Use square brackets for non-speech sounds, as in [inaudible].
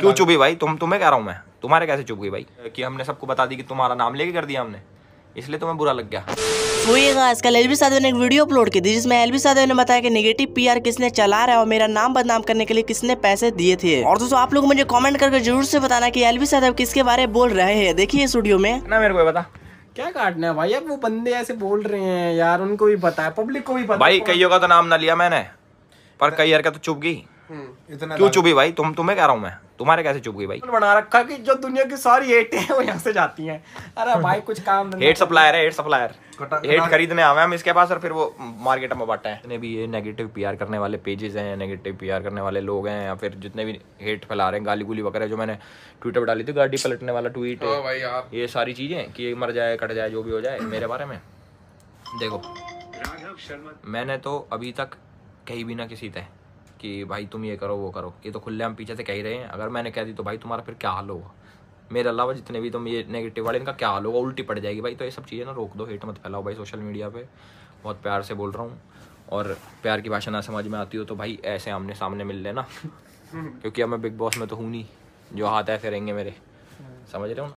क्यों चुभी भाई तुम तुम्हें कह रहा हूँ मैं तुम्हारे कैसे चुप गई भाई कि हमने सबको बता दी कि तुम्हारा नाम लेके कर दिया हमने इसलिए तुम्हें बुरा लग गया वही गाइस कल बी साधव ने एक वीडियो अपलोड की थी जिसमें बी साधव ने बताया कि नेगेटिव पीआर किसने चला रहा है और मेरा नाम बदनाम करने के लिए किसने पैसे दिए थे और दोस्तों आप लोग मुझे कमेंट करके जरूर से बताना कि बी साधव किसके बारे में बोल रहे हैं देखिए इस वीडियो में ना मेरे को बता क्या काटना है भाई अब वो बंदे ऐसे बोल रहे हैं यार उनको भी पता है पब्लिक को भी पता भाई कईयों का तो नाम ना लिया मैंने पर कई यार का तो चुप गई हम्म, क्यों चुभी भाई तुम तुम्हें कह रहा हूँ मैं तुम्हारे कैसे चुप गई भाई बना रखा कि जो दुनिया की सारी हेट है वो यहाँ से जाती है अरे भाई कुछ काम हेट सप्लायर है हेट सप्लायर हेट खरीदने आवे हम इसके पास और फिर वो मार्केट में बांटे हैं जितने भी ये नेगेटिव पीआर करने वाले पेजेस हैं नेगेटिव पीआर करने वाले लोग हैं या फिर जितने भी हेट फैला रहे हैं गाली गुली वगैरह जो मैंने ट्विटर पर डाली थी गाड़ी पलटने वाला ट्वीट हाँ ये सारी चीजें कि मर जाए कट जाए जो भी हो जाए मेरे बारे में देखो मैंने तो अभी तक कहीं भी ना किसी तय कि भाई तुम ये करो वो करो ये तो खुले हम पीछे से कह ही रहे हैं अगर मैंने कह दी तो भाई तुम्हारा फिर क्या हाल होगा मेरे अलावा जितने भी तुम ये नेगेटिव वाले इनका क्या हाल होगा उल्टी पड़ जाएगी भाई तो ये सब चीज़ें ना रोक दो हेट मत फैलाओ भाई सोशल मीडिया पर बहुत प्यार से बोल रहा हूँ और प्यार की भाषा ना समझ में आती हो तो भाई ऐसे आमने सामने मिल लेना [laughs] क्योंकि अब मैं बिग बॉस में तो हूँ नहीं जो हाथ ऐसे रहेंगे मेरे हाँ। समझ रहे हो